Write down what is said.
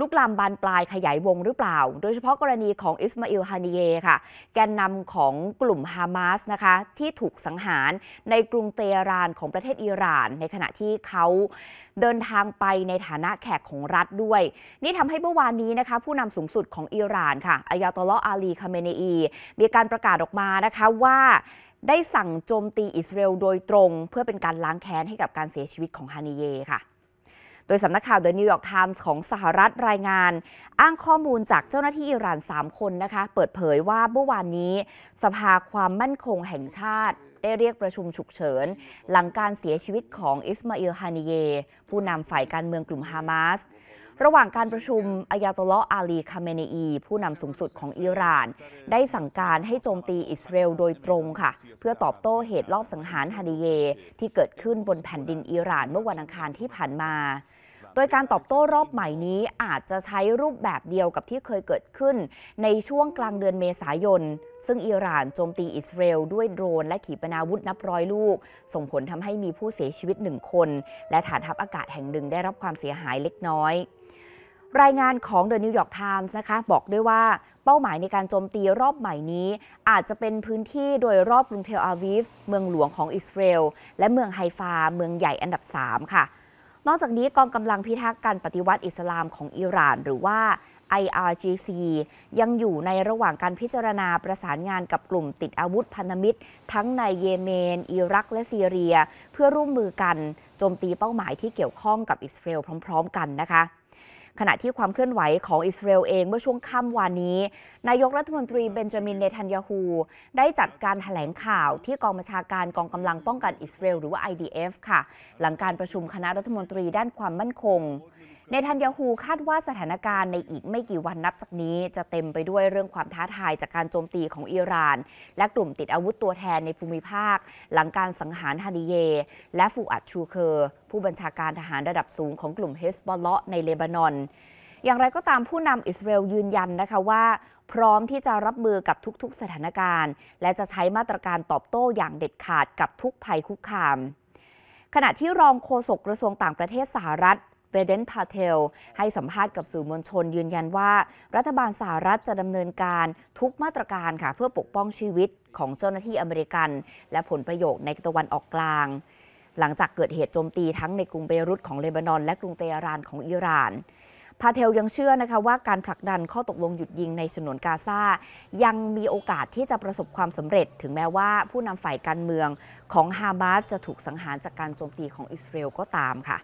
ลุกลามบานปลายขยายวงหรือเปล่า โดยเฉพาะกรณีของ อิสมาอิลฮานีเยค่ะ แกนนำของกลุ่มฮามาส นะคะ ที่ถูกสังหารในกรุงเตหะรานของประเทศอิหร่าน ในขณะที่เขาเดินทางไปในฐานะแขกของรัฐด้วย นี่ทำให้เมื่อวานนี้นะคะผู้นำสูงสุดของอิหร่านค่ะอายาตอลออาลีคาเมเนอี มีการประกาศออกมานะคะว่าได้สั่งโจมตีอิสราเอลโดยตรง เพื่อเป็นการล้างแค้นให้กับการเสียชีวิตของฮานีเยค่ะโดยสำนักข่าวเดอะนิวยอร์กไทมส์ของสหรัฐรายงาน อ้างข้อมูลจากเจ้าหน้าที่อิหร่าน 3 คนนะคะ เปิดเผยว่าเมื่อวานนี้ สภาความมั่นคงแห่งชาติได้เรียกประชุมฉุกเฉิน หลังการเสียชีวิตของอิสมาอิลฮานิเย ผู้นำฝ่ายการเมืองกลุ่มฮามาสระหว่างการประชุมอายาตลอาลีคาเมเนีผู้นำสูงสุดของอิหร่าน ได้สั่งการให้โจมตีอิสราเอลโดยตรงค่ะ เพื่อตอบโต้เหตุรอบสังหารฮาดิเย ที่เกิดขึ้นบนแผ่นดินอิหร่านเมื่อวันอังคารที่ผ่านมาดยการตอบโต้รอบใหม่นี้อาจจะใช้รูปแบบเดียวกับที่เคยเกิดขึ้น ในช่วงกลางเดือนเมษายน ซึ่งอิหร่านโจมตีอิสราเอลด้วยโดรน และขีปนาวุธนับร้อยลูก ส่งผลทำให้มีผู้เสียชีวิตหนึ่งคน และฐานทัพอากาศแห่งหนึ่งได้รับความเสียหายเล็กน้อย รายงานของเดอะนิวยอร์กไทมส์นะคะ บอกด้วยว่าเป้าหมายในการโจมตีรอบใหม่นี้ อาจจะเป็นพื้นที่โดยรอบกรุงเทลอาวิฟเมืองหลวงของอิสราเอลและเมืองไฮฟาเมืองใหญ่อันดับ 3 ค่ะนอกจากนี้กองกำลังพิทักษ์การปฏิวัติอิสลามของอิหร่าน หรือว่า IRGC ยังอยู่ในระหว่างการพิจารณาประสานงานกับกลุ่มติดอาวุธพันธมิตร ทั้งในเยเมน อิรักและซีเรีย เพื่อร่วมมือกันโจมตีเป้าหมายที่เกี่ยวข้องกับอิสราเอลพร้อมๆ กันนะคะขณะที่ความเคลื่อนไหวของอิสราเอลเองเมื่อช่วงค่ำวานนี้ นายกรัฐมนตรีเบนจามินเนทันยาฮู ได้จัดการถแถลงข่าวที่กองบัญชาการกองกำลังป้องกันอิสราเอลหรือว่า IDF ค่ะ หลังการประชุมคณะรัฐมนตรีด้านความมั่นคงในทันยาฮูคาดว่าสถานการณ์ในอีกไม่กี่วันนับจากนี้ จะเต็มไปด้วยเรื่องความท้าทายจากการโจมตีของอิหร่าน และกลุ่มติดอาวุธตัวแทนในภูมิภาค หลังการสังหารฮาดิเย และฟูอัดชูเคอร์ ผู้บัญชาการทหารระดับสูงของกลุ่มเฮสบอลเลาะในเลบานอน อย่างไรก็ตามผู้นำอิสราเอลยืนยันนะคะว่า พร้อมที่จะรับมือกับทุกๆ สถานการณ์ และจะใช้มาตรการตอบโต้อย่างเด็ดขาดกับทุกภัยคุกคามขณะที่รองโฆษกกระทรวงต่างประเทศสหรัฐเบเดนพาเทล ให้สัมภาษณ์กับสื่อมวลชนยืนยันว่ารัฐบาลสหรัฐจะดำเนินการทุกมาตรการค่ะเพื่อปกป้องชีวิตของเจ้าหน้าที่อเมริกันและผลประโยชน์ในตะวันออกกลาง หลังจากเกิดเหตุโจมตีทั้งในกรุงเบรุตของเลบานอนและกรุงเตหารานของอิหร่าน พาเทลยังเชื่อนะคะว่าการผลักดันข้อตกลงหยุดยิงในฉนวนกาซายังมีโอกาสที่จะประสบความสำเร็จ ถึงแม้ว่าผู้นำฝ่ายการเมืองของฮามาสจะถูกสังหารจากการโจมตีของอิสราเอลก็ตามค่ะ